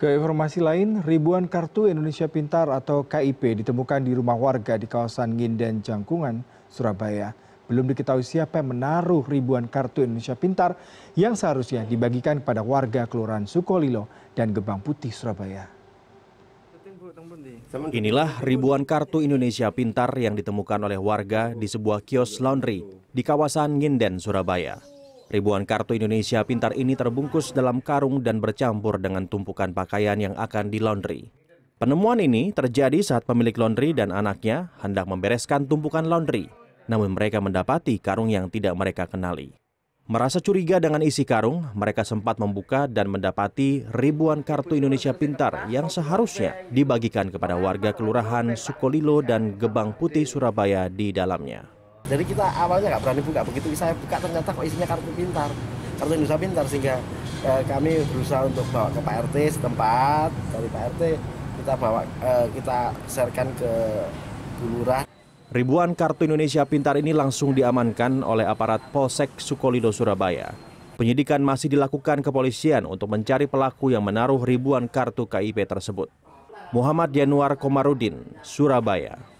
Ke informasi lain, ribuan kartu Indonesia Pintar atau KIP ditemukan di rumah warga di kawasan Nginden Jangkungan, Surabaya. Belum diketahui siapa yang menaruh ribuan kartu Indonesia Pintar yang seharusnya dibagikan kepada warga Kelurahan Sukolilo dan Gebang Putih, Surabaya. Inilah ribuan kartu Indonesia Pintar yang ditemukan oleh warga di sebuah kios laundry di kawasan Nginden, Surabaya. Ribuan kartu Indonesia pintar ini terbungkus dalam karung dan bercampur dengan tumpukan pakaian yang akan di laundry. Penemuan ini terjadi saat pemilik laundry dan anaknya hendak membereskan tumpukan laundry, namun mereka mendapati karung yang tidak mereka kenali. Merasa curiga dengan isi karung, mereka sempat membuka dan mendapati ribuan kartu Indonesia Pintar yang seharusnya dibagikan kepada warga Kelurahan Sukolilo dan Gebang Putih, Surabaya di dalamnya. Jadi kita awalnya nggak berani buka, begitu saya buka ternyata kok isinya kartu pintar, kartu Indonesia pintar sehingga eh, kami berusaha untuk bawa ke Pak RT setempat dari Pak RT kita bawa eh, kita sharekan ke lurah. Ribuan kartu Indonesia Pintar ini langsung diamankan oleh aparat Polsek Sukolilo Surabaya. Penyidikan masih dilakukan kepolisian untuk mencari pelaku yang menaruh ribuan kartu KIP tersebut. Muhammad Januar Komarudin, Surabaya.